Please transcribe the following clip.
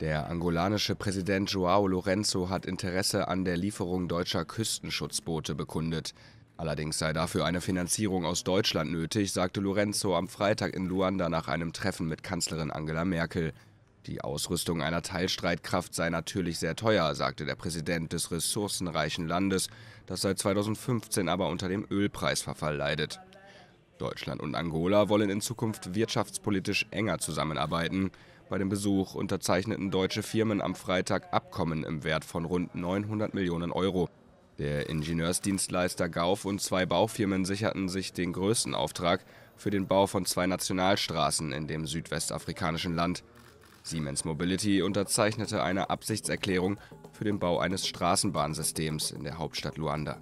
Der angolanische Präsident Joao Lorenzo hat Interesse an der Lieferung deutscher Küstenschutzboote bekundet. Allerdings sei dafür eine Finanzierung aus Deutschland nötig, sagte Lorenzo am Freitag in Luanda nach einem Treffen mit Kanzlerin Angela Merkel. Die Ausrüstung einer Teilstreitkraft sei natürlich sehr teuer, sagte der Präsident des ressourcenreichen Landes, das seit 2015 aber unter dem Ölpreisverfall leidet. Deutschland und Angola wollen in Zukunft wirtschaftspolitisch enger zusammenarbeiten. Bei dem Besuch unterzeichneten deutsche Firmen am Freitag Abkommen im Wert von rund 900 Millionen Euro. Der Ingenieursdienstleister Gauf und zwei Baufirmen sicherten sich den größten Auftrag für den Bau von zwei Nationalstraßen in dem südwestafrikanischen Land. Siemens Mobility unterzeichnete eine Absichtserklärung für den Bau eines Straßenbahnsystems in der Hauptstadt Luanda.